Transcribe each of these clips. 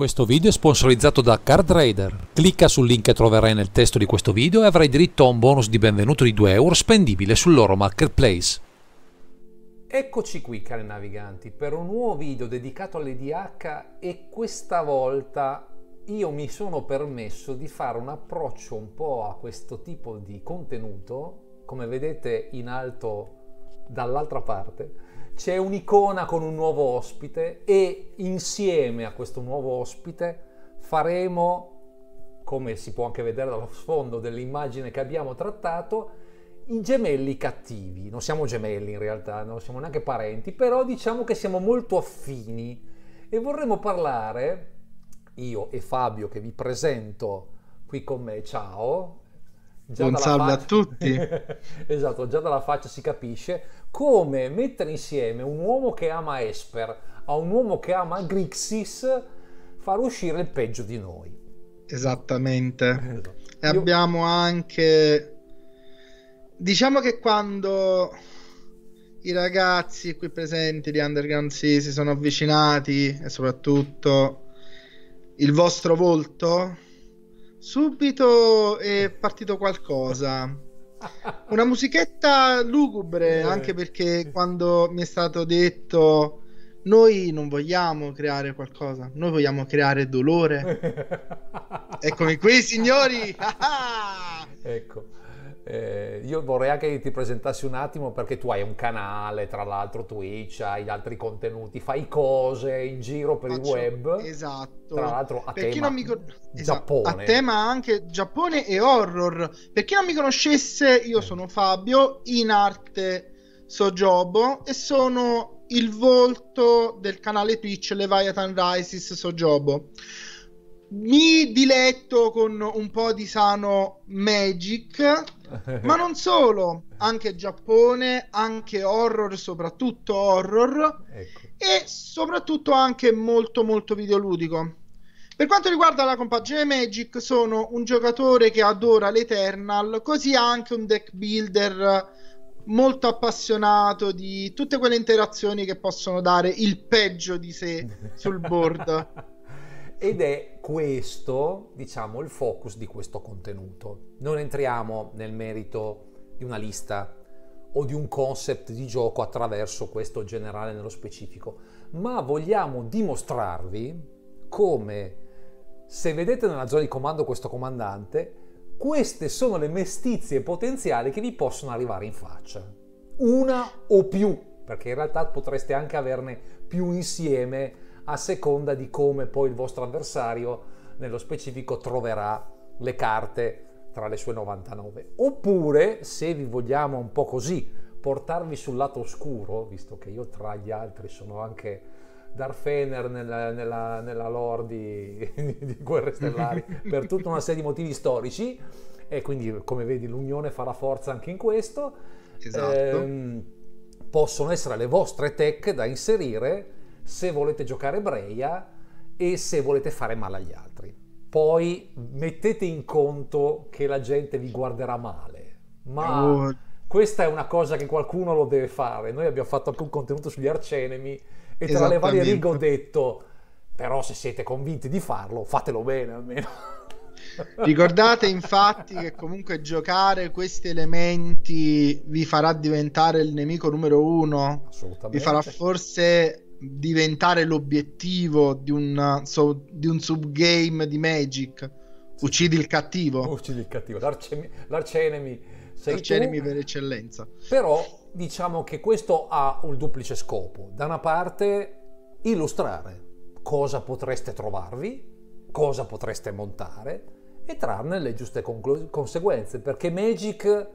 Questo video è sponsorizzato da CardRader. Clicca sul link che troverai nel testo di questo video e avrai diritto a un bonus di benvenuto di 2 euro spendibile sul loro marketplace. Eccoci qui cari naviganti per un nuovo video dedicato all'EDH e questa volta io mi sono permesso di fare un approccio un po' a questo tipo di contenuto, come vedete in alto dall'altra parte c'è un'icona con un nuovo ospite e insieme a questo nuovo ospite faremo, come si può anche vedere dallo sfondo dell'immagine che abbiamo trattato, i gemelli cattivi. Non siamo gemelli in realtà, non siamo neanche parenti, però diciamo che siamo molto affini e vorremmo parlare, io e Fabio che vi presento qui con me, ciao, Già Un salve faccia... a tutti. esatto, già dalla faccia si capisce come mettere insieme un uomo che ama Esper a un uomo che ama Grixis far uscire il peggio di noi. Esattamente. Esatto. E Io... abbiamo anche... Diciamo che quando i ragazzi qui presenti di Underground Sea si sono avvicinati e soprattutto il vostro volto Subito è partito qualcosa. Una musichetta lugubre, eh, anche perché quando mi è stato detto noi non vogliamo creare qualcosa, noi vogliamo creare dolore. Eccomi qui, signori! Ah, ah! ecco. Eh, io vorrei anche che ti presentassi un attimo perché tu hai un canale, tra l'altro Twitch, hai altri contenuti, fai cose in giro per Faccio, il web. Esatto. Tra l'altro a per tema non mi con... esatto. A tema anche Giappone e horror. Per chi non mi conoscesse, io eh. sono Fabio, in arte Sojobo e sono il volto del canale Twitch Leviathan Rises Sojobo mi diletto con un po' di sano Magic Ma non solo, anche Giappone, anche horror, soprattutto horror, ecco. e soprattutto anche molto molto videoludico. Per quanto riguarda la compagine Magic, sono un giocatore che adora l'Eternal, così anche un deck builder molto appassionato di tutte quelle interazioni che possono dare il peggio di sé sul board. Ed è questo, diciamo, il focus di questo contenuto. Non entriamo nel merito di una lista o di un concept di gioco attraverso questo generale nello specifico, ma vogliamo dimostrarvi come se vedete nella zona di comando questo comandante, queste sono le mestizie potenziali che vi possono arrivare in faccia. Una o più, perché in realtà potreste anche averne più insieme a seconda di come poi il vostro avversario nello specifico troverà le carte tra le sue 99. Oppure, se vi vogliamo un po' così portarvi sul lato oscuro, visto che io tra gli altri sono anche Darfener nella, nella, nella lore di, di, Guerre Stellari per tutta una serie di motivi storici e quindi come vedi l'unione farà forza anche in questo. Esatto. Eh, possono essere le vostre tech da inserire se volete giocare Breia e se volete fare male agli altri. Poi mettete in conto che la gente vi guarderà male, ma questa è una cosa che qualcuno lo deve fare. Noi abbiamo fatto anche un contenuto sugli arcenemi e tra le varie righe ho detto, però se siete convinti di farlo, fatelo bene almeno. Ricordate infatti che comunque giocare questi elementi vi farà diventare il nemico numero uno. Vi farà forse diventare l'obiettivo di, una, so, di un subgame di Magic. Uccidi il cattivo. Uccidi il cattivo, l'arcenemi. l'arcenemi. L'arcenemy per eccellenza. Però diciamo che questo ha un duplice scopo. Da una parte illustrare cosa potreste trovarvi, cosa potreste montare e trarne le giuste conclu- conseguenze. Perché Magic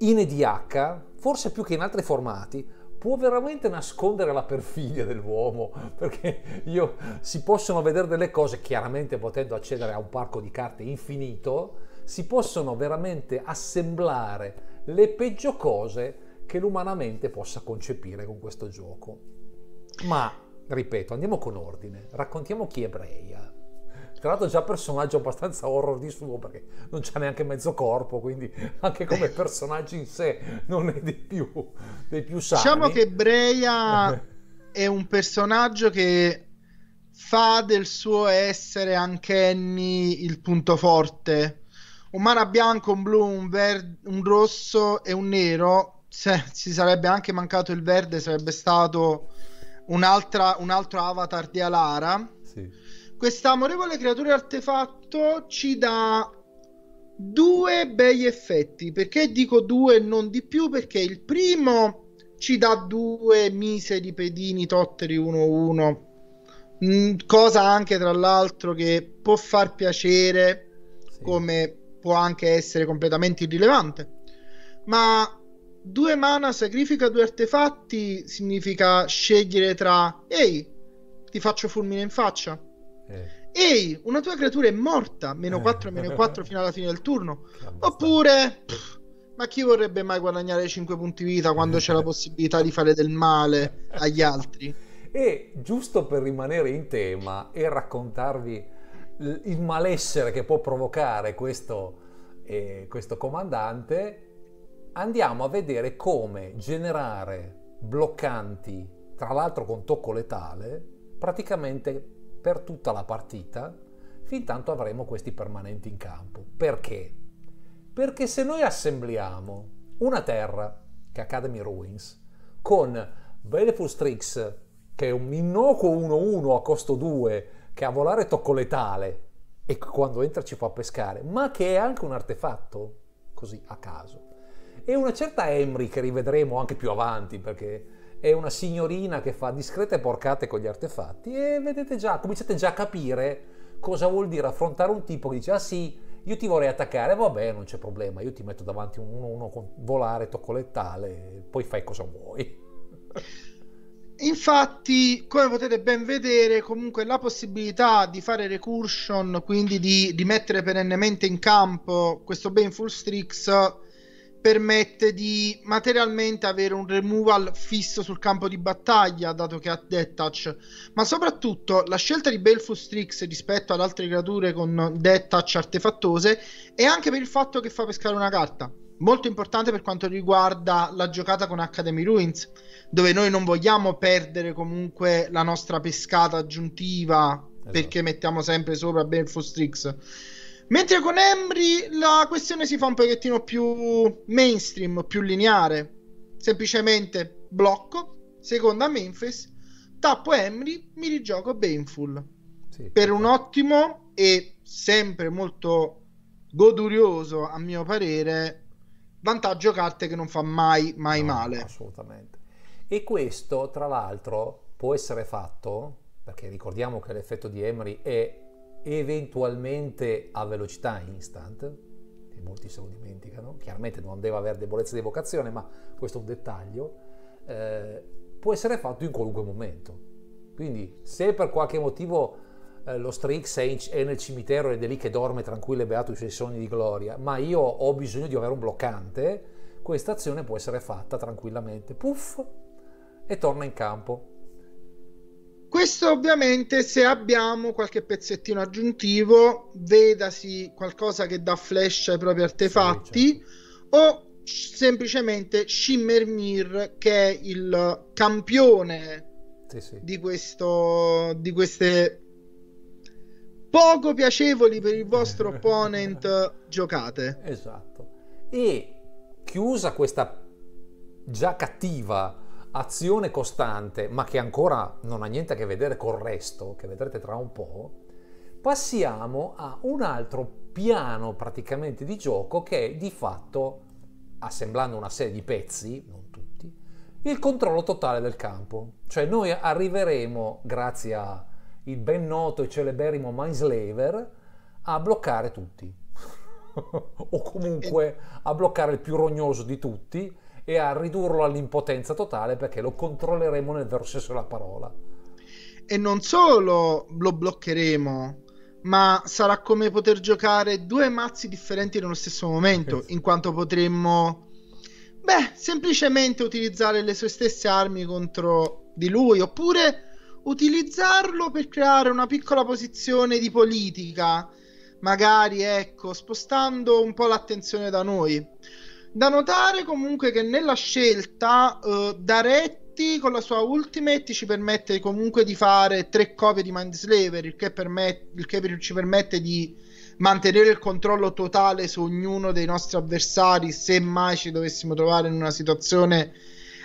in EDH, forse più che in altri formati, può veramente nascondere la perfidia dell'uomo, perché io, si possono vedere delle cose, chiaramente potendo accedere a un parco di carte infinito, si possono veramente assemblare le peggio cose che l'umanamente possa concepire con questo gioco. Ma, ripeto, andiamo con ordine, raccontiamo chi è Breia. Tra l'altro è già personaggio abbastanza horror di suo perché non c'ha neanche mezzo corpo, quindi anche come eh. personaggio in sé non è di più, dei più sani. Diciamo che Breia è un personaggio che fa del suo essere anche Annie il punto forte. Un mana bianco, un blu, un, ver- un rosso e un nero. Se si sarebbe anche mancato il verde, sarebbe stato un altro avatar di Alara. Sì. Questa amorevole creatura artefatto ci dà due bei effetti. Perché dico due e non di più? Perché il primo ci dà due miseri pedini totteri 1-1, mm, cosa anche tra l'altro che può far piacere, sì. come può anche essere completamente irrilevante. Ma due mana sacrifica due artefatti significa scegliere tra ehi, ti faccio fulmine in faccia eh. Ehi, una tua creatura è morta, meno 4, eh. meno 4 fino alla fine del turno. Oppure... Pff, ma chi vorrebbe mai guadagnare 5 punti vita quando c'è la possibilità di fare del male agli altri? E giusto per rimanere in tema e raccontarvi il malessere che può provocare questo, eh, questo comandante, andiamo a vedere come generare bloccanti, tra l'altro con tocco letale, praticamente per tutta la partita fin tanto avremo questi permanenti in campo. Perché? Perché se noi assembliamo una terra, che è Academy Ruins, con Baleful Strix, che è un innocuo 1-1 a costo 2, che a volare tocco letale, e quando entra ci fa pescare, ma che è anche un artefatto, così a caso. E una certa Emry che rivedremo anche più avanti, perché è una signorina che fa discrete porcate con gli artefatti e vedete già, cominciate già a capire cosa vuol dire affrontare un tipo che dice ah sì, io ti vorrei attaccare, vabbè non c'è problema, io ti metto davanti uno, uno con volare, tocco lettale, poi fai cosa vuoi. Infatti, come potete ben vedere, comunque la possibilità di fare recursion, quindi di, rimettere perennemente in campo questo Baneful Strix, permette di materialmente avere un removal fisso sul campo di battaglia, dato che ha Detach, ma soprattutto la scelta di Belfus Trix rispetto ad altre creature con Detach artefattose è anche per il fatto che fa pescare una carta. Molto importante per quanto riguarda la giocata con Academy Ruins, dove noi non vogliamo perdere comunque la nostra pescata aggiuntiva esatto. perché mettiamo sempre sopra Belfus Trix Mentre con Emry la questione si fa un pochettino più mainstream, più lineare. Semplicemente blocco, seconda Memphis, tappo Emry, mi rigioco Baneful. Sì. Per un ottimo e sempre molto godurioso, a mio parere, vantaggio carte che non fa mai, mai no, male. Assolutamente. E questo, tra l'altro, può essere fatto, perché ricordiamo che l'effetto di Emry è eventualmente a velocità instant, che molti se lo dimenticano, chiaramente non deve avere debolezza di evocazione, ma questo è un dettaglio, eh, può essere fatto in qualunque momento. Quindi se per qualche motivo eh, lo Strix è, in, è, nel cimitero ed è lì che dorme tranquillo e beato i suoi sogni di gloria, ma io ho bisogno di avere un bloccante, questa azione può essere fatta tranquillamente, puff, e torna in campo questo ovviamente se abbiamo qualche pezzettino aggiuntivo, vedasi qualcosa che dà flash ai propri artefatti, sì, certo. o semplicemente Shimmermir che è il campione sì, sì. Di, questo, di queste poco piacevoli per il vostro opponent giocate. Esatto. E chiusa questa già cattiva azione costante, ma che ancora non ha niente a che vedere col resto, che vedrete tra un po', passiamo a un altro piano praticamente di gioco che è di fatto, assemblando una serie di pezzi, non tutti, il controllo totale del campo. Cioè noi arriveremo, grazie al ben noto e celeberrimo Mindslaver, a bloccare tutti. o comunque a bloccare il più rognoso di tutti e a ridurlo all'impotenza totale perché lo controlleremo nel vero senso della parola. E non solo lo bloccheremo, ma sarà come poter giocare due mazzi differenti nello stesso momento, in quanto potremmo, beh, semplicemente utilizzare le sue stesse armi contro di lui, oppure utilizzarlo per creare una piccola posizione di politica, magari, ecco, spostando un po' l'attenzione da noi. Da notare comunque che nella scelta uh, Daretti con la sua Ultimate ci permette comunque di fare tre copie di Mindslaver, il che, permet- il che ci permette di mantenere il controllo totale su ognuno dei nostri avversari se mai ci dovessimo trovare in una situazione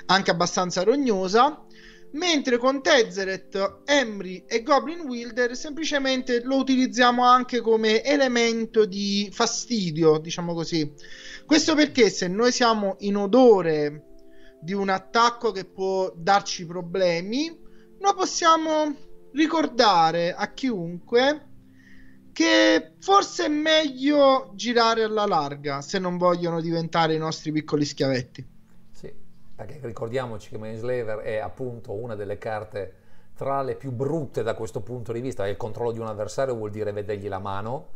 anche abbastanza rognosa mentre con Tezzeret, Emry e Goblin Wilder semplicemente lo utilizziamo anche come elemento di fastidio, diciamo così. Questo perché se noi siamo in odore di un attacco che può darci problemi, noi possiamo ricordare a chiunque che forse è meglio girare alla larga se non vogliono diventare i nostri piccoli schiavetti. Sì, perché ricordiamoci che Mainslaver è appunto una delle carte tra le più brutte da questo punto di vista, il controllo di un avversario vuol dire vedergli la mano,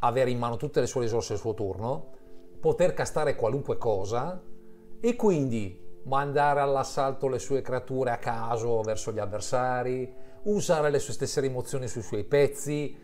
avere in mano tutte le sue risorse al suo turno, poter castare qualunque cosa e quindi mandare all'assalto le sue creature a caso verso gli avversari, usare le sue stesse rimozioni sui suoi pezzi,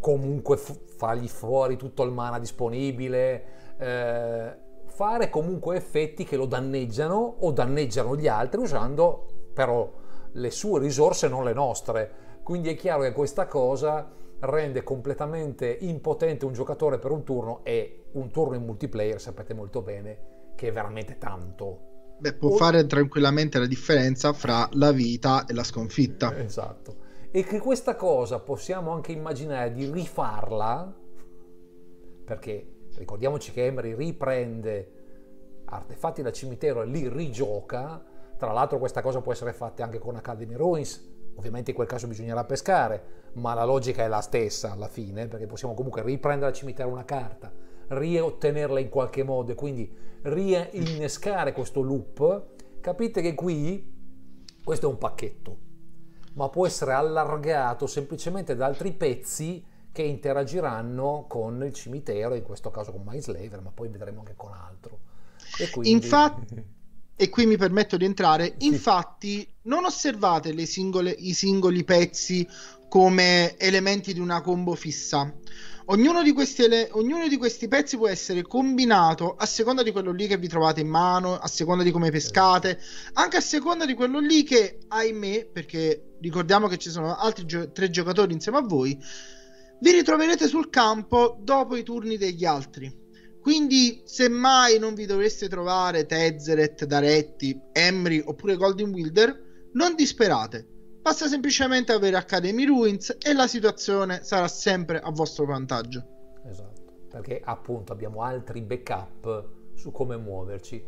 comunque f- fargli fuori tutto il mana disponibile, eh, fare comunque effetti che lo danneggiano o danneggiano gli altri usando però le sue risorse non le nostre. Quindi è chiaro che questa cosa rende completamente impotente un giocatore per un turno e un turno in multiplayer sapete molto bene che è veramente tanto. Beh, può o... fare tranquillamente la differenza fra la vita e la sconfitta. Eh, esatto. E che questa cosa possiamo anche immaginare di rifarla, perché ricordiamoci che Emery riprende artefatti da cimitero e li rigioca, tra l'altro questa cosa può essere fatta anche con Academy Ruins, Ovviamente in quel caso bisognerà pescare, ma la logica è la stessa alla fine, perché possiamo comunque riprendere al cimitero una carta, riottenerla in qualche modo e quindi reinnescare questo loop. Capite che qui questo è un pacchetto, ma può essere allargato semplicemente da altri pezzi che interagiranno con il cimitero, in questo caso con Mindslaver, ma poi vedremo anche con altro. E Quindi... Infatti, mhm e qui mi permetto di entrare, sì. infatti non osservate singole, i singoli pezzi come elementi di una combo fissa. Ognuno di, ele- ognuno di, questi pezzi può essere combinato a seconda di quello lì che vi trovate in mano, a seconda di come pescate, anche a seconda di quello lì che, ahimè, perché ricordiamo che ci sono altri gio- tre giocatori insieme a voi, vi ritroverete sul campo dopo i turni degli altri. Quindi, semmai non vi doveste trovare Tezzeret, Daretti, Emery oppure Golden Wilder, non disperate. Basta semplicemente avere Academy Ruins e la situazione sarà sempre a vostro vantaggio. Esatto, perché appunto abbiamo altri backup su come muoverci.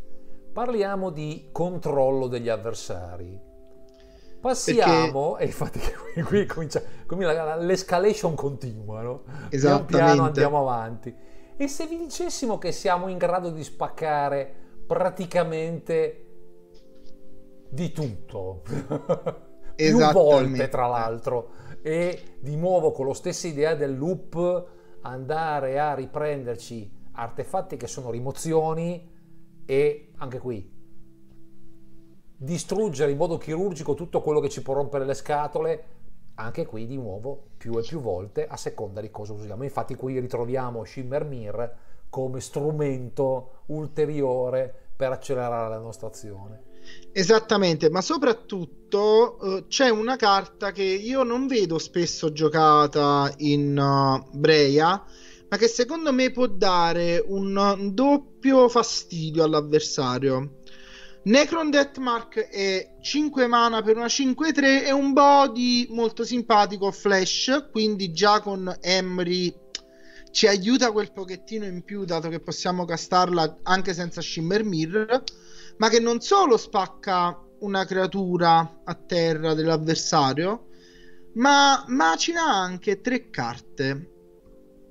Parliamo di controllo degli avversari. Passiamo, perché... e infatti qui, qui comincia, l'escalation continua, no? Pian piano andiamo avanti e se vi dicessimo che siamo in grado di spaccare praticamente di tutto, più volte tra l'altro, e di nuovo con la stessa idea del loop andare a riprenderci artefatti che sono rimozioni e anche qui distruggere in modo chirurgico tutto quello che ci può rompere le scatole anche qui di nuovo più e più volte a seconda di cosa usiamo. Infatti qui ritroviamo Shimmer Mir come strumento ulteriore per accelerare la nostra azione. Esattamente, ma soprattutto uh, c'è una carta che io non vedo spesso giocata in uh, eh, Breia, ma che secondo me può dare un eh, doppio fastidio all'avversario. Necron Deathmark è 5 mana per una 5-3 e un body molto simpatico flash, quindi già con Emry ci aiuta quel pochettino in più dato che possiamo castarla anche senza Shimmer Mirror, ma che non solo spacca una creatura a terra dell'avversario, ma macina anche tre carte.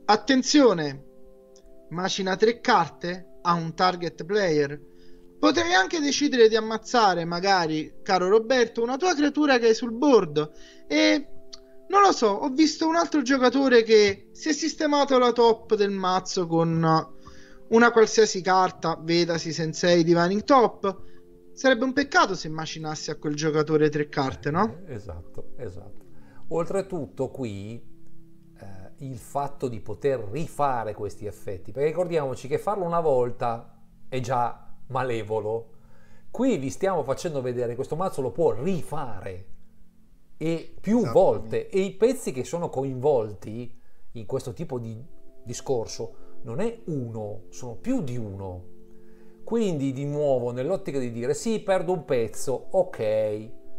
Attenzione, macina tre carte a un target player Potrei anche decidere di ammazzare, magari, caro Roberto, una tua creatura che hai sul board. E non lo so, ho visto un altro giocatore che si è sistemato la top del mazzo con una qualsiasi carta, vedasi Sensei Divining Top. Sarebbe un peccato se macinassi a quel giocatore tre carte, no? Eh, esatto, esatto. Oltretutto qui eh, il fatto di poter rifare questi effetti, perché ricordiamoci che farlo una volta è già malevolo. Qui vi stiamo facendo vedere questo mazzo lo può rifare e più volte e i pezzi che sono coinvolti in questo tipo di discorso non è uno, sono più di uno. Quindi di nuovo nell'ottica di dire sì, perdo un pezzo, ok,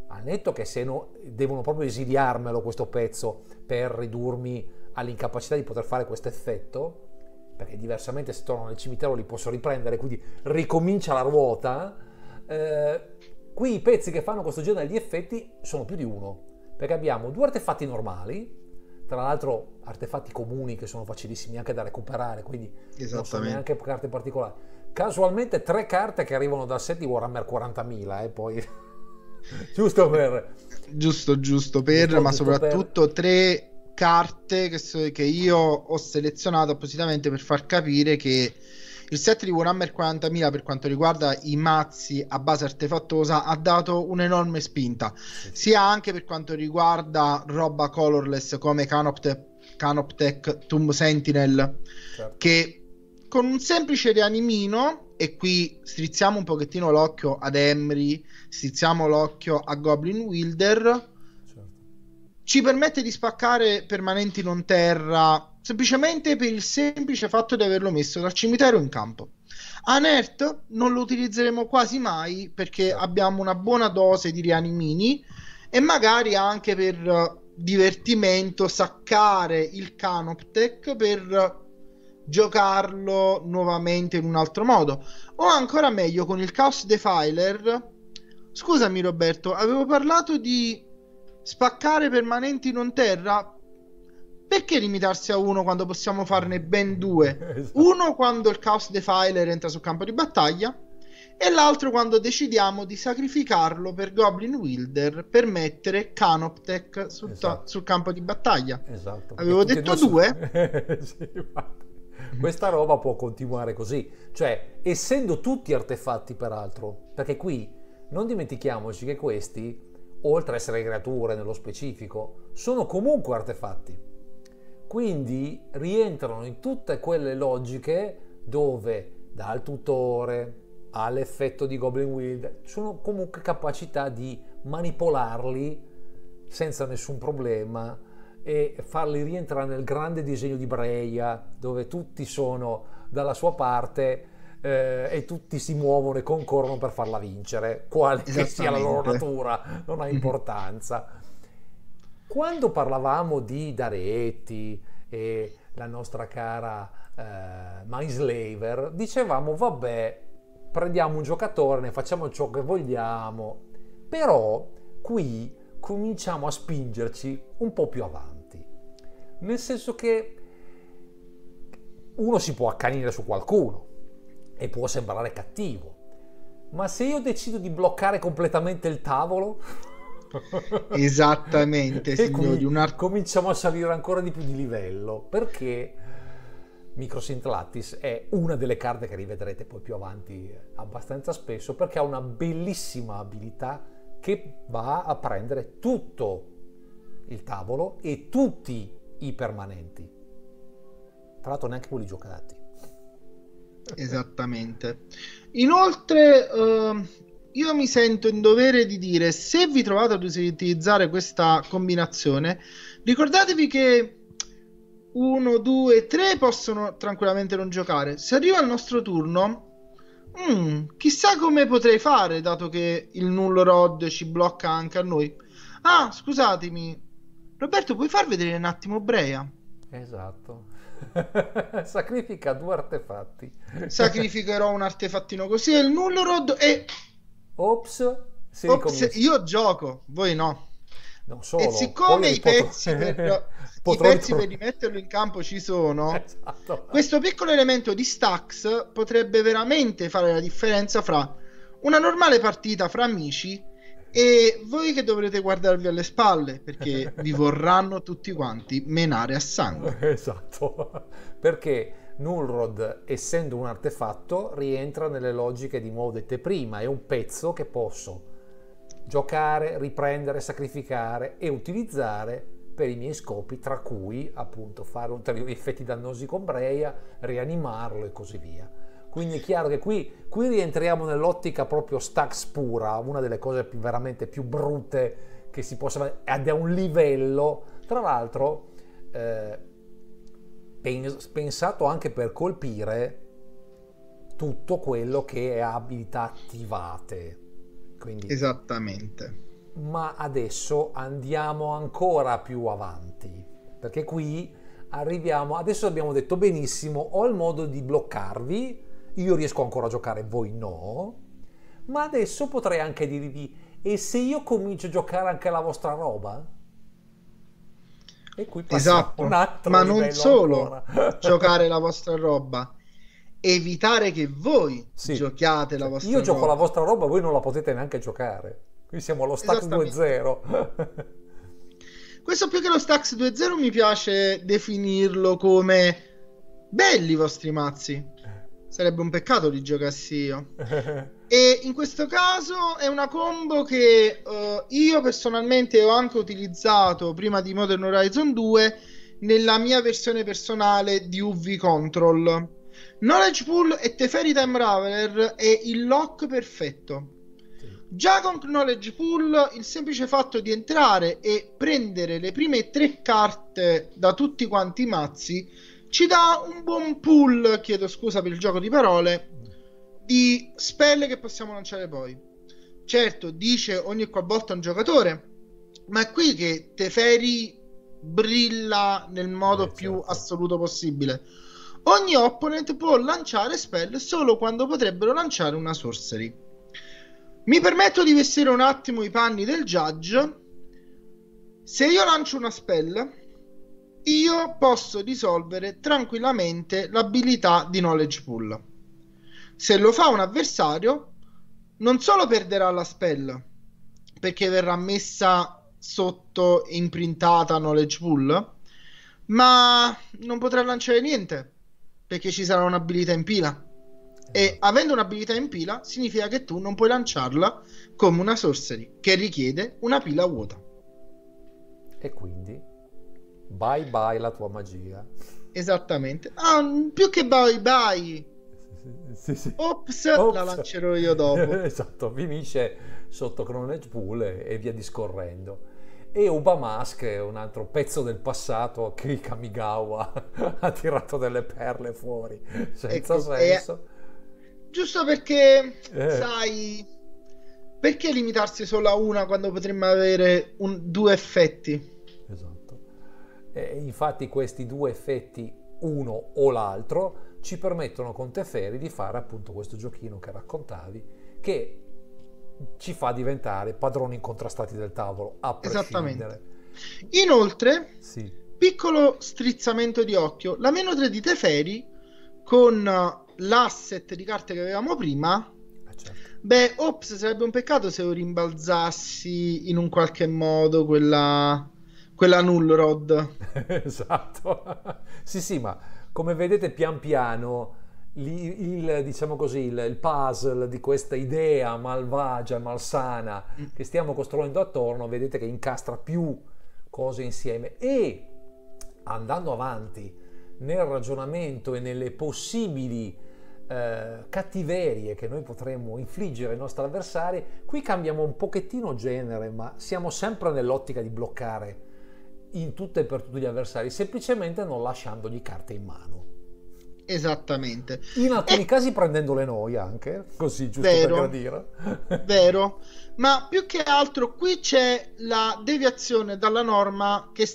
al netto che se no devono proprio esiliarmelo questo pezzo per ridurmi all'incapacità di poter fare questo effetto, perché diversamente se torno nel cimitero li posso riprendere, quindi ricomincia la ruota. Eh, qui i pezzi che fanno questo genere di effetti sono più di uno, perché abbiamo due artefatti normali, tra l'altro artefatti comuni che sono facilissimi anche da recuperare, quindi non sono neanche carte particolari. Casualmente tre carte che arrivano dal set di Warhammer 40.000 e eh, poi... giusto per... Giusto, giusto per, ma soprattutto per... tre carte che, so, che io ho selezionato appositamente per far capire che il set di Warhammer 40.000 per quanto riguarda i mazzi a base artefattosa ha dato un'enorme spinta, sia anche per quanto riguarda roba colorless come Canoptech, Canoptech Tomb Sentinel, certo. che con un semplice rianimino, e qui strizziamo un pochettino l'occhio ad Emry, strizziamo l'occhio a Goblin Wilder, ci permette di spaccare permanenti non terra semplicemente per il semplice fatto di averlo messo dal cimitero in campo. Anert non lo utilizzeremo quasi mai perché certo. abbiamo una buona dose di rianimini e magari anche per divertimento saccare il Canoptech per giocarlo nuovamente in un altro modo o ancora meglio con il Chaos Defiler scusami Roberto avevo parlato di Spaccare permanenti non terra? Perché limitarsi a uno quando possiamo farne ben due? Esatto. Uno quando il Chaos Defiler entra sul campo di battaglia e l'altro quando decidiamo di sacrificarlo per Goblin Wilder per mettere Canoptech sul, esatto. sul campo di battaglia. Esatto. Avevo detto due. sì, Questa roba può continuare così, cioè essendo tutti artefatti peraltro, perché qui non dimentichiamoci che questi oltre a essere creature nello specifico, sono comunque artefatti. Quindi rientrano in tutte quelle logiche dove dal tutore all'effetto di Goblin Wild sono comunque capacità di manipolarli senza nessun problema e farli rientrare nel grande disegno di Breia dove tutti sono dalla sua parte eh, e tutti si muovono e concorrono per farla vincere, quale che sia la loro natura, non ha importanza. Quando parlavamo di Daretti e la nostra cara eh, Mindslaver, dicevamo vabbè, prendiamo un giocatore, ne facciamo ciò che vogliamo, però qui cominciamo a spingerci un po' più avanti, nel senso che uno si può accanire su qualcuno, e può sembrare cattivo. Ma se io decido di bloccare completamente il tavolo... Esattamente, signori. Com- una... Cominciamo a salire ancora di più di livello, perché Microsynth Lattice è una delle carte che rivedrete poi più avanti abbastanza spesso, perché ha una bellissima abilità che va a prendere tutto il tavolo e tutti i permanenti. Tra l'altro neanche quelli giocati. Esattamente. Inoltre, uh, io mi sento in dovere di dire, se vi trovate ad utilizzare questa combinazione, ricordatevi che 1, 2, 3 possono tranquillamente non giocare. Se arriva il nostro turno, mm, chissà come potrei fare, dato che il nullo rod ci blocca anche a noi. Ah, scusatemi. Roberto, puoi far vedere un attimo Brea? Esatto. Sacrifica due artefatti. Sacrificherò un artefattino così e il nullo rod e... Ops, si Ops io gioco, voi no. Non solo. E siccome i pezzi, per, i pezzi per rimetterlo in campo ci sono, esatto. questo piccolo elemento di stacks potrebbe veramente fare la differenza fra una normale partita fra amici e voi che dovrete guardarvi alle spalle perché vi vorranno tutti quanti menare a sangue. Esatto, perché Nulrod, essendo un artefatto, rientra nelle logiche di nuovo dette prima, è un pezzo che posso giocare, riprendere, sacrificare e utilizzare per i miei scopi, tra cui appunto fare ulteriori effetti dannosi con Breia, rianimarlo e così via. Quindi è chiaro che qui, qui rientriamo nell'ottica proprio Stax pura, una delle cose più, veramente più brutte che si possa fare, ad un livello, tra l'altro, eh, pensato anche per colpire tutto quello che è abilità attivate. Quindi, Esattamente. Ma adesso andiamo ancora più avanti, perché qui arriviamo, adesso abbiamo detto benissimo, ho il modo di bloccarvi, io riesco ancora a giocare, voi no, ma adesso potrei anche dirvi, e se io comincio a giocare anche la vostra roba? E qui esatto, un altro ma non solo giocare la vostra roba, evitare che voi sì. giochiate la cioè, vostra io roba. Io gioco la vostra roba, voi non la potete neanche giocare. Qui siamo allo stack 2.0. Questo più che lo Stax 2.0 mi piace definirlo come belli i vostri mazzi. Sarebbe un peccato di giocassi io. e in questo caso è una combo che uh, io personalmente ho anche utilizzato prima di Modern Horizon 2 nella mia versione personale di UV Control. Knowledge Pool e Teferi Time Raveler è il lock perfetto. Già con Knowledge Pool, il semplice fatto di entrare e prendere le prime tre carte da tutti quanti i mazzi ci dà un buon pool, chiedo scusa per il gioco di parole, di spelle che possiamo lanciare poi. Certo, dice ogni qualvolta un giocatore, ma è qui che Teferi brilla nel modo eh, più certo. assoluto possibile. Ogni opponent può lanciare spell solo quando potrebbero lanciare una sorcery. Mi permetto di vestire un attimo i panni del judge. Se io lancio una spell, io posso risolvere tranquillamente l'abilità di knowledge pool. Se lo fa un avversario, non solo perderà la spell, perché verrà messa sotto imprintata knowledge pool, ma non potrà lanciare niente, perché ci sarà un'abilità in pila. E esatto. avendo un'abilità in pila significa che tu non puoi lanciarla come una sorcery che richiede una pila vuota. E quindi? Bye bye la tua magia. Esattamente. Ah, mm, più che bye bye. Sì, sì. Ops, Ops, la lancerò io dopo. esatto, finisce sotto Cronage Pool e, e via discorrendo. E è un altro pezzo del passato, che Kamigawa ha tirato delle perle fuori, senza ecco, senso. Eh, giusto perché, eh. sai, perché limitarsi solo a una quando potremmo avere un, due effetti? Eh, infatti questi due effetti, uno o l'altro, ci permettono con Teferi di fare appunto questo giochino che raccontavi, che ci fa diventare padroni incontrastati del tavolo, a Esattamente. Inoltre, sì. piccolo strizzamento di occhio, la meno 3 di Teferi con uh, l'asset di carte che avevamo prima eh, certo. Beh, ops, sarebbe un peccato se rimbalzassi in un qualche modo quella, quella null rod. esatto. sì, sì, ma come vedete pian piano il, diciamo così, il, il, puzzle di questa idea malvagia, malsana mm. che stiamo costruendo attorno, vedete che incastra più cose insieme e andando avanti nel ragionamento e nelle possibili eh, cattiverie che noi potremmo infliggere ai nostri avversari, qui cambiamo un pochettino genere, ma siamo sempre nell'ottica di bloccare in tutto e per tutti gli avversari, semplicemente non lasciandogli carte in mano. Esattamente. In alcuni eh, casi prendendole noi anche, così giusto vero, per dire. Vero, ma più che altro qui c'è la deviazione dalla norma che,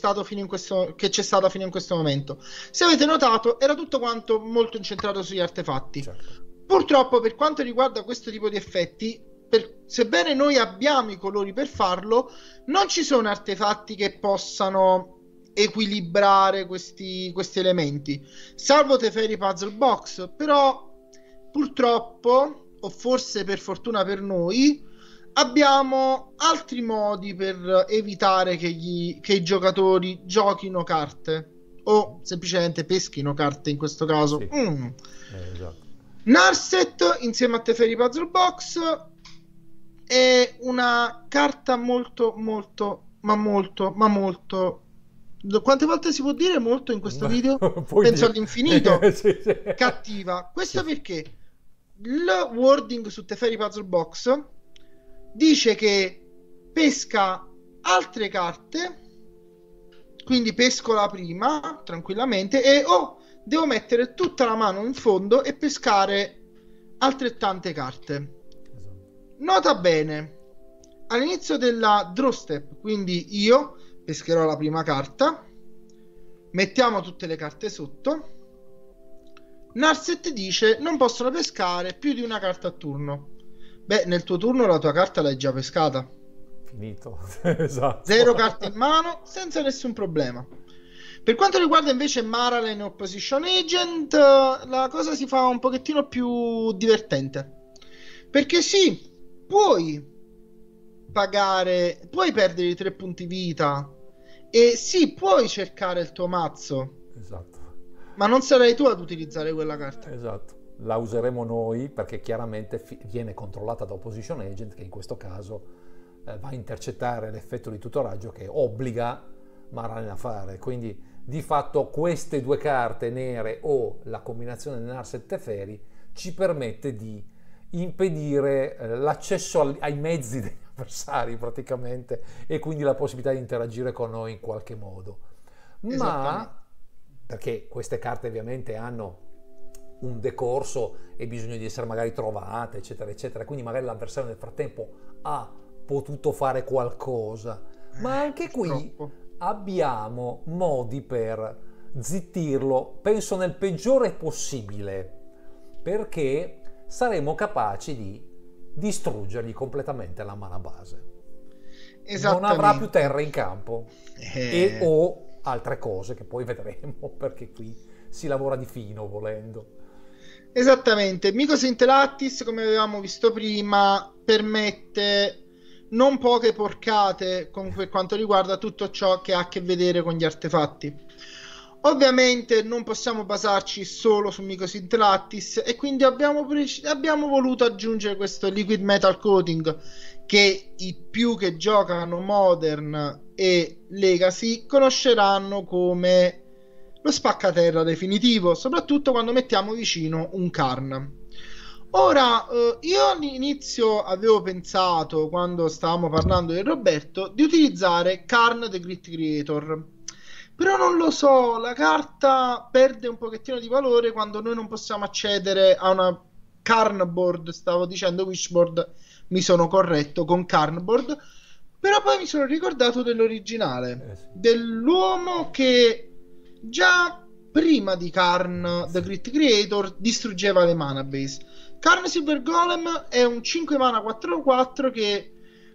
questo, che, c'è stata fino in questo momento. Se avete notato, era tutto quanto molto incentrato sugli artefatti. Certo. Purtroppo, per quanto riguarda questo tipo di effetti, per, sebbene noi abbiamo i colori per farlo, non ci sono artefatti che possano equilibrare questi, questi elementi. Salvo Teferi Puzzle Box, però purtroppo, o forse per fortuna per noi, abbiamo altri modi per evitare che, gli, che i giocatori giochino carte o semplicemente peschino carte in questo caso. Sì. Mm. Eh, esatto. Narset insieme a Teferi Puzzle Box è una carta molto, molto, ma molto, ma molto quante volte si può dire molto in questo video? Penso dire. all'infinito. sì, sì. Cattiva. Questo sì. perché il wording su Teferi Puzzle Box dice che pesca altre carte, quindi pesco la prima tranquillamente e oh, devo mettere tutta la mano in fondo e pescare altrettante carte. Nota bene, all'inizio della draw step, quindi io pescherò la prima carta, mettiamo tutte le carte sotto. Narset dice non possono pescare più di una carta a turno. Beh, nel tuo turno la tua carta l'hai già pescata. Finito. esatto. Zero carte in mano, senza nessun problema. Per quanto riguarda invece Maralen Opposition Agent, la cosa si fa un pochettino più divertente. Perché sì, puoi pagare, puoi perdere i tre punti vita e sì, puoi cercare il tuo mazzo. Esatto. Ma non sarai tu ad utilizzare quella carta. Esatto. La useremo noi perché chiaramente fi- viene controllata da Opposition Agent che in questo caso eh, va a intercettare l'effetto di tutoraggio che obbliga Maran a fare. Quindi di fatto queste due carte nere o la combinazione Narset e Teferi ci permette di impedire eh, l'accesso ai mezzi degli avversari praticamente e quindi la possibilità di interagire con noi in qualche modo. Ma perché queste carte ovviamente hanno un decorso e bisogno di essere magari trovate, eccetera, eccetera, quindi magari l'avversario nel frattempo ha potuto fare qualcosa, eh, ma anche qui Troppo. abbiamo modi per zittirlo, penso nel peggiore possibile, perché saremo capaci di distruggergli completamente la mana base. Non avrà più terra in campo eh... e o altre cose che poi vedremo perché qui si lavora di fino volendo. Esattamente, Micos Intelattis, come avevamo visto prima, permette non poche porcate con per quanto riguarda tutto ciò che ha a che vedere con gli artefatti. Ovviamente non possiamo basarci solo su Microsynth Lattice e quindi abbiamo, abbiamo, voluto aggiungere questo Liquid Metal Coating che i più che giocano Modern e Legacy conosceranno come lo spaccaterra definitivo, soprattutto quando mettiamo vicino un Karn. Ora, eh, io all'inizio avevo pensato, quando stavamo parlando di Roberto, di utilizzare Karn The Grid Creator però non lo so, la carta perde un pochettino di valore quando noi non possiamo accedere a una carnboard, stavo dicendo wishboard, mi sono corretto con carnboard, però poi mi sono ricordato dell'originale, eh sì. dell'uomo che già prima di Karn, The Great Creator, distruggeva le mana base. Karn Silver Golem è un 5 mana 4-4 che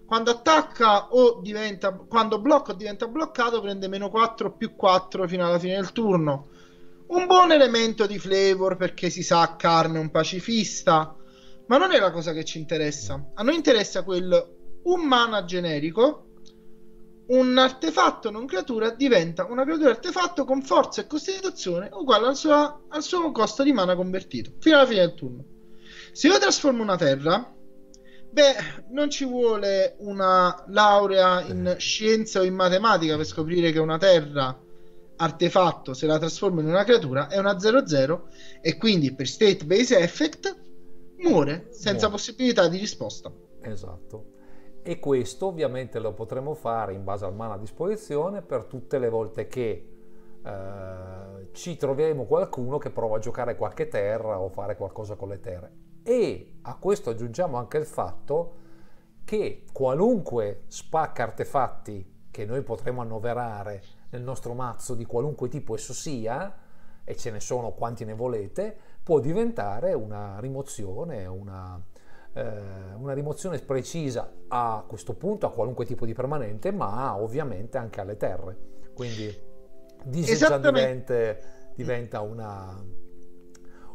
quando attacca o diventa quando blocca o diventa bloccato prende meno 4 più 4 fino alla fine del turno un buon elemento di flavor perché si sa carne un pacifista ma non è la cosa che ci interessa a noi interessa quel un mana generico un artefatto non creatura diventa una creatura artefatto con forza e costituzione uguale al suo, al suo costo di mana convertito fino alla fine del turno se io trasformo una terra Beh, non ci vuole una laurea in eh. scienza o in matematica per scoprire che una terra artefatto se la trasforma in una creatura è una 0-0 e quindi per state base effect muore senza muore. possibilità di risposta. Esatto. E questo ovviamente lo potremo fare in base al mana a disposizione per tutte le volte che eh, ci troveremo qualcuno che prova a giocare qualche terra o fare qualcosa con le terre e a questo aggiungiamo anche il fatto che qualunque spacca artefatti che noi potremo annoverare nel nostro mazzo di qualunque tipo esso sia, e ce ne sono quanti ne volete, può diventare una rimozione, una, eh, una rimozione precisa a questo punto, a qualunque tipo di permanente, ma ovviamente anche alle terre. Quindi disincentivamente diventa una,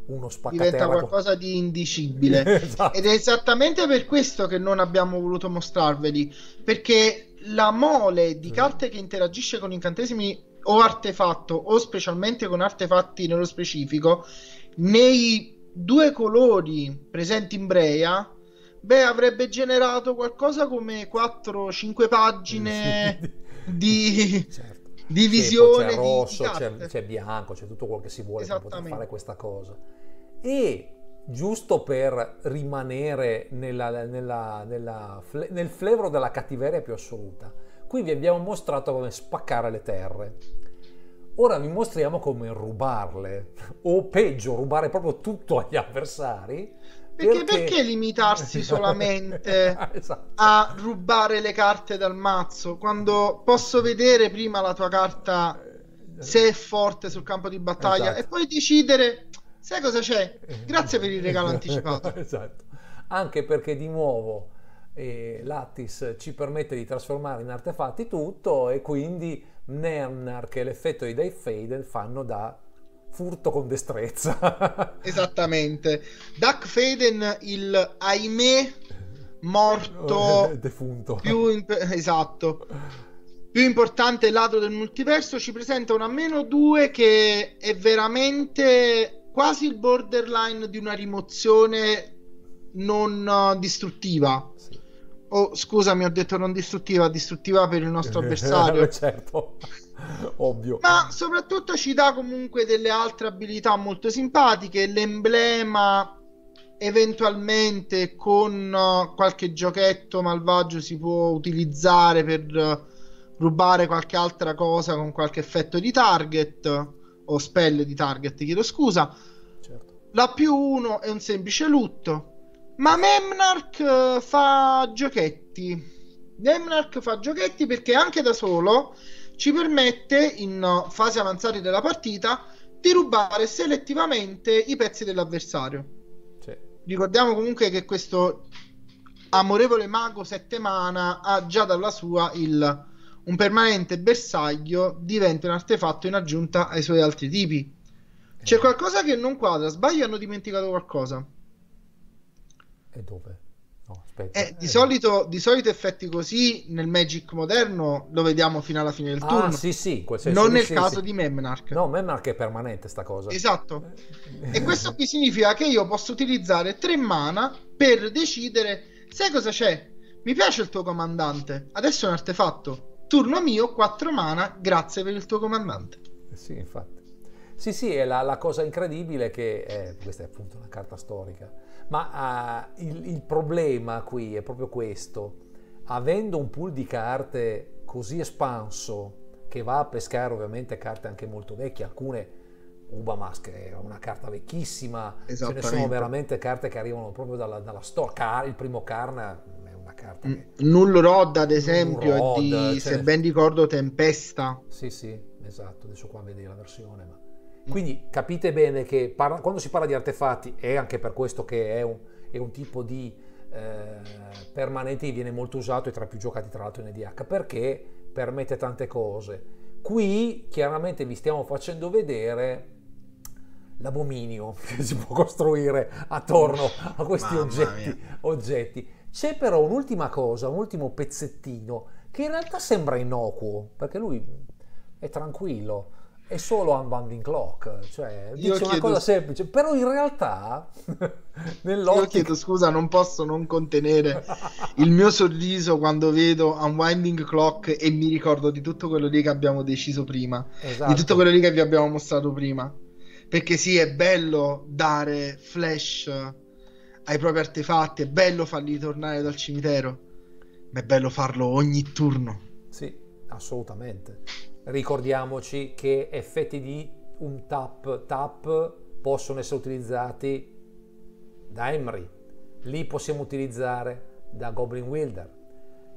uno spaccaterra. Diventa qualcosa di indicibile. esatto. Ed è esattamente per questo che non abbiamo voluto mostrarveli, perché la mole di mm. carte che interagisce con incantesimi o artefatto o specialmente con artefatti nello specifico nei due colori presenti in Brea beh avrebbe generato qualcosa come 4-5 pagine di, cioè, divisione. C'è rosso, esatto. c'è, c'è, bianco, c'è tutto quello che si vuole per poter fare questa cosa. E giusto per rimanere nella, nella, nella, nel flevro della cattiveria più assoluta, qui vi abbiamo mostrato come spaccare le terre. Ora vi mostriamo come rubarle, o peggio, rubare proprio tutto agli avversari perché, perché? perché limitarsi eh, solamente esatto. a rubare le carte dal mazzo quando posso vedere prima la tua carta eh, se è forte sul campo di battaglia esatto. e poi decidere sai cosa c'è? Eh, Grazie per il regalo anticipato. esatto. Anche perché di nuovo eh, l'Attis ci permette di trasformare in artefatti tutto e quindi Nernar che l'effetto di Dayfaden fanno da furto con destrezza. Esattamente. Duck Faden, il ahimè morto oh, eh, defunto. Più imp- esatto. Più importante lato del multiverso ci presenta una meno 2 che è veramente quasi il borderline di una rimozione non uh, distruttiva. Sì. Oh, scusami, ho detto non distruttiva, distruttiva per il nostro avversario. certo. ovvio. Ma soprattutto ci dà comunque delle altre abilità molto simpatiche. L'emblema eventualmente con uh, qualche giochetto malvagio si può utilizzare per uh, rubare qualche altra cosa con qualche effetto di target o spell di target, chiedo scusa. Certo. La più 1 è un semplice lutto. Ma Memnark uh, fa giochetti. Memnark fa giochetti perché anche da solo ci permette in uh, fase avanzate della partita di rubare selettivamente i pezzi dell'avversario. Sì. Ricordiamo comunque che questo amorevole mago sette mana ha già dalla sua il un permanente bersaglio diventa un artefatto in aggiunta ai suoi altri tipi. C'è qualcosa che non quadra, sbaglio hanno dimenticato qualcosa. E dove? aspetta. Eh, di, solito, di, solito, effetti così nel Magic moderno lo vediamo fino alla fine del ah, turno. Sì, sì, non sì, nel sì, caso sì. di Memnark. No, Memnark è permanente sta cosa. Esatto. e questo qui significa che io posso utilizzare tre mana per decidere sai cosa c'è? Mi piace il tuo comandante. Adesso è un artefatto. Turno mio, quattro mana, grazie per il tuo comandante. Eh, sì, infatti. Sì, sì, è la, la cosa incredibile che è, eh, questa è appunto una carta storica ma uh, il, il problema qui è proprio questo. Avendo un pool di carte così espanso, che va a pescare ovviamente carte anche molto vecchie, alcune Ubamask è una carta vecchissima, ce ne sono veramente carte che arrivano proprio dalla, dalla store. il primo Karna è una carta. Che... Null Rod, ad esempio, Rod, di, cioè... se ben ricordo, Tempesta. Sì, sì, esatto. Adesso qua vedi la versione. Ma... Mm. Quindi capite bene che parla, quando si parla di artefatti, è anche per questo che è un, è un tipo di eh, permanente che viene molto usato e tra i più giocati tra l'altro in EDH, perché permette tante cose. Qui chiaramente vi stiamo facendo vedere l'abominio che si può costruire attorno a questi oggetti, oggetti. C'è però un'ultima cosa, un ultimo pezzettino, che in realtà sembra innocuo, perché lui è tranquillo è solo unbundling clock, cioè dice Io una cosa semplice, però in realtà nell'ottica... Io chiedo scusa, non posso non contenere il mio sorriso quando vedo unwinding clock e mi ricordo di tutto quello lì che abbiamo deciso prima, esatto. di tutto esatto. quello lì che vi abbiamo mostrato prima. Perché sì, è bello dare flash ai propri artefatti, è bello farli tornare dal cimitero, ma è bello farlo ogni turno. Sì, assolutamente ricordiamoci che effetti di un tap tap possono essere utilizzati da Emery, li possiamo utilizzare da Goblin Wilder,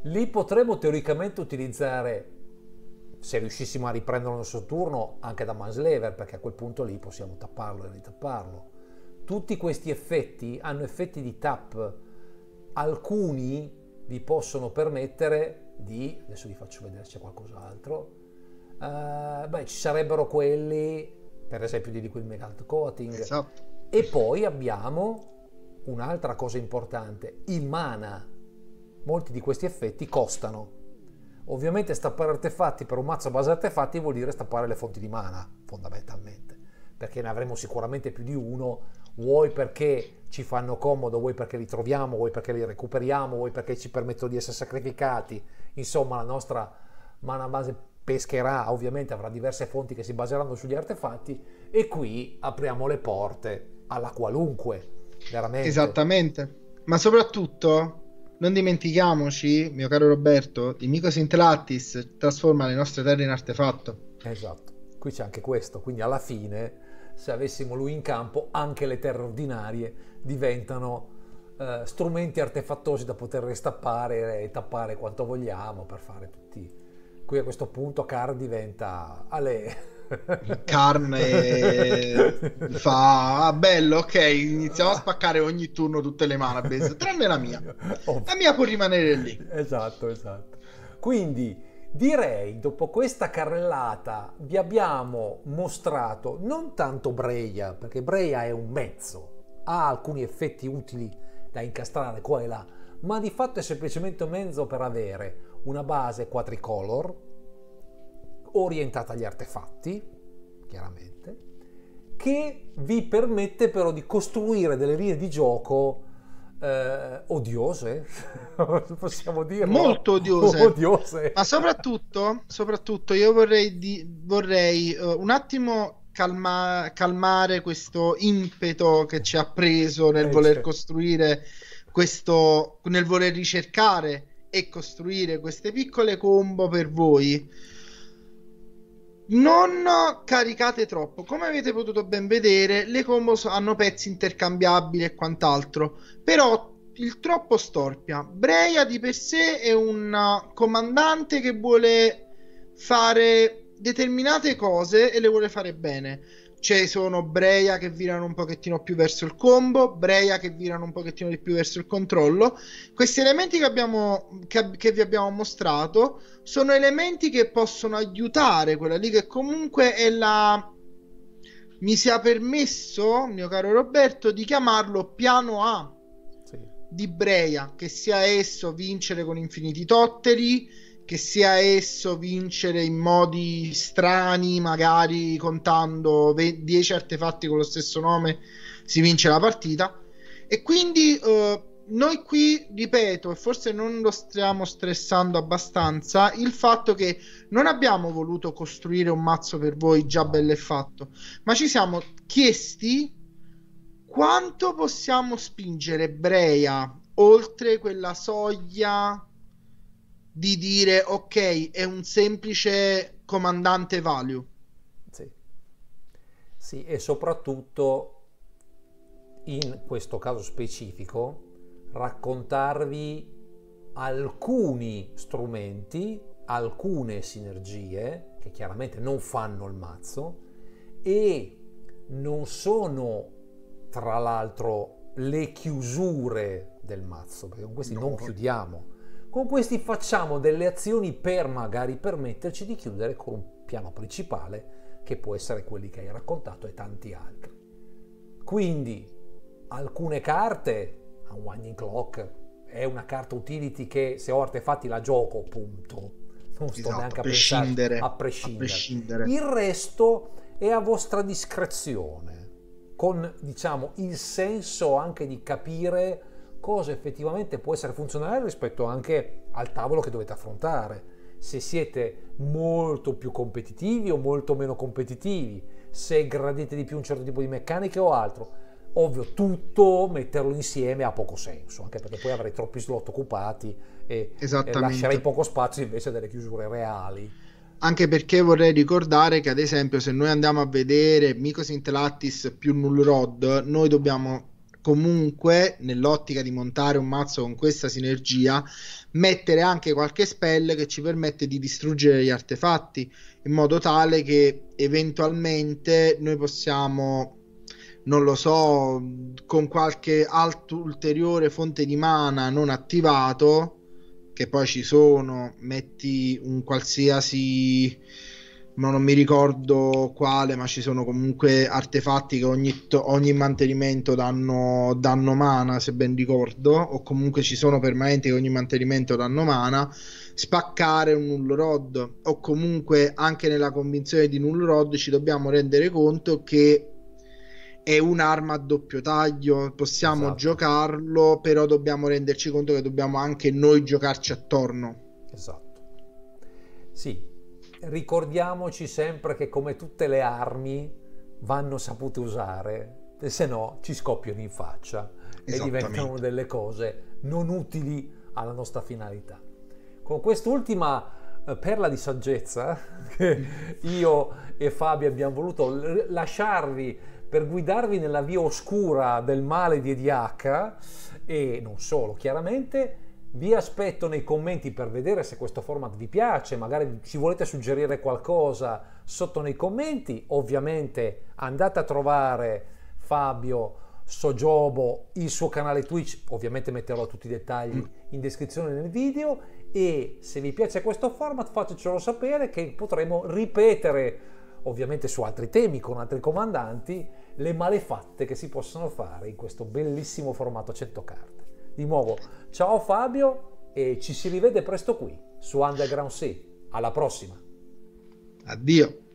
li potremmo teoricamente utilizzare se riuscissimo a riprendere il nostro turno anche da Manslever perché a quel punto lì possiamo tapparlo e ritapparlo. Tutti questi effetti hanno effetti di tap, alcuni vi possono permettere di, adesso vi faccio vedere se c'è qualcos'altro, Uh, beh, ci sarebbero quelli, per esempio, di liquid metal coating. Esatto. E poi abbiamo un'altra cosa importante, il mana. Molti di questi effetti costano. Ovviamente stappare artefatti per un mazzo a base artefatti vuol dire stappare le fonti di mana, fondamentalmente, perché ne avremo sicuramente più di uno, vuoi perché ci fanno comodo, vuoi perché li troviamo, vuoi perché li recuperiamo, vuoi perché ci permettono di essere sacrificati. Insomma, la nostra mana base pescherà, ovviamente avrà diverse fonti che si baseranno sugli artefatti e qui apriamo le porte alla qualunque, veramente. Esattamente, ma soprattutto non dimentichiamoci, mio caro Roberto, il Mico Sintelattis trasforma le nostre terre in artefatto. Esatto, qui c'è anche questo, quindi alla fine se avessimo lui in campo anche le terre ordinarie diventano eh, strumenti artefattosi da poter restappare e tappare quanto vogliamo per fare tutti qui a questo punto Car diventa Ale. Carne fa ah, bello, ok. Iniziamo a spaccare ogni turno tutte le manabes, tranne la mia. La mia può rimanere lì. Esatto, esatto. Quindi direi dopo questa carrellata vi abbiamo mostrato non tanto Breia, perché Breia è un mezzo, ha alcuni effetti utili da incastrare qua e là, ma di fatto è semplicemente un mezzo per avere una base quadricolor orientata agli artefatti, chiaramente, che vi permette però di costruire delle linee di gioco eh, odiose, possiamo dire. Molto odiose. odiose. Ma soprattutto, soprattutto io vorrei, di, vorrei uh, un attimo calma, calmare questo impeto che ci ha preso nel eh, voler certo. costruire questo, nel voler ricercare e costruire queste piccole combo per voi. Non caricate troppo, come avete potuto ben vedere le combo hanno pezzi intercambiabili e quant'altro, però il troppo storpia. Breia di per sé è un comandante che vuole fare determinate cose e le vuole fare bene ci sono Breia che virano un pochettino più verso il combo, Breia che virano un pochettino di più verso il controllo. Questi elementi che, abbiamo, che, che vi abbiamo mostrato sono elementi che possono aiutare quella lì che comunque è la... Mi sia permesso, mio caro Roberto, di chiamarlo piano A sì. di Breia, che sia esso vincere con infiniti totteri, che sia esso vincere in modi strani, magari contando 10 artefatti con lo stesso nome, si vince la partita. E quindi eh, noi qui, ripeto, e forse non lo stiamo stressando abbastanza, il fatto che non abbiamo voluto costruire un mazzo per voi già bello e fatto, ma ci siamo chiesti quanto possiamo spingere Brea oltre quella soglia di dire ok, è un semplice comandante value. Sì, sì e soprattutto in questo caso specifico raccontarvi alcuni strumenti, alcune sinergie che chiaramente non fanno il mazzo e non sono tra l'altro le chiusure del mazzo, perché con questi no. non chiudiamo con questi facciamo delle azioni per magari permetterci di chiudere con un piano principale che può essere quelli che hai raccontato e tanti altri. Quindi alcune carte, a Winding Clock è una carta utility che se ho artefatti la gioco, punto. Non sto esatto, neanche a, prescindere, pensare, a, prescindere. a prescindere. Il resto è a vostra discrezione, con diciamo il senso anche di capire cosa effettivamente può essere funzionale rispetto anche al tavolo che dovete affrontare. Se siete molto più competitivi o molto meno competitivi, se gradite di più un certo tipo di meccaniche o altro. Ovvio, tutto metterlo insieme ha poco senso, anche perché poi avrei troppi slot occupati e lascerei poco spazio invece delle chiusure reali anche perché vorrei ricordare che ad esempio se noi andiamo a vedere Micos Lattice più Rod, noi dobbiamo comunque nell'ottica di montare un mazzo con questa sinergia mettere anche qualche spell che ci permette di distruggere gli artefatti in modo tale che eventualmente noi possiamo non lo so con qualche alt- ulteriore fonte di mana non attivato che poi ci sono metti un qualsiasi ma non mi ricordo quale, ma ci sono comunque artefatti che ogni, to- ogni mantenimento danno, danno, mana, se ben ricordo, o comunque ci sono permanenti che ogni mantenimento danno mana, spaccare un null rod, o comunque anche nella convinzione di null rod ci dobbiamo rendere conto che è un'arma a doppio taglio, possiamo esatto. giocarlo, però dobbiamo renderci conto che dobbiamo anche noi giocarci attorno. Esatto. Sì, ricordiamoci sempre che come tutte le armi vanno sapute usare, se no ci scoppiano in faccia e diventano delle cose non utili alla nostra finalità. Con quest'ultima eh, perla di saggezza che io e Fabio abbiamo voluto lasciarvi per guidarvi nella via oscura del male di EDH e non solo, chiaramente vi aspetto nei commenti per vedere se questo format vi piace, magari ci volete suggerire qualcosa sotto nei commenti. Ovviamente andate a trovare Fabio Sojobo, il suo canale Twitch, ovviamente metterò tutti i dettagli mm. in descrizione nel video e se vi piace questo format fatecelo sapere che potremo ripetere, ovviamente su altri temi, con altri comandanti, le malefatte che si possono fare in questo bellissimo formato 100 carte di nuovo ciao Fabio e ci si rivede presto qui su Underground Sea. Alla prossima. Addio.